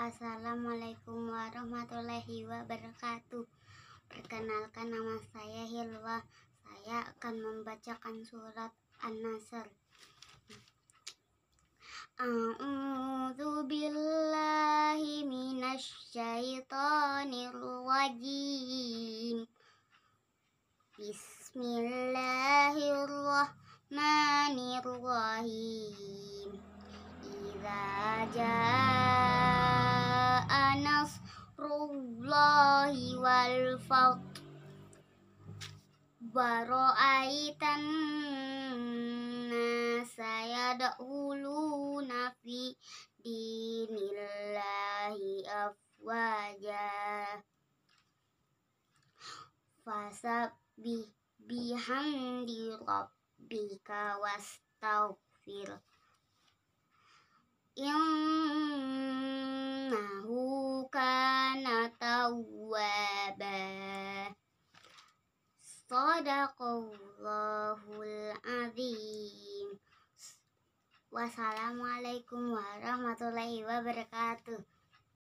Assalamualaikum warahmatullahi wabarakatuh Perkenalkan nama saya Hilwa Saya akan membacakan surat An-Nasr A'udzu billahi minasyaitonir rajim Bismillahirrahmanirrahim Iza jaa Allahi wal fawq Baro'aitan Nasa yadakuluna nafi dinillahi afwaja Fasab bi bihamdi rabbika wastaghfir tawwaba Sadaqallahul azim Wassalamualaikum warahmatullahi wabarakatuh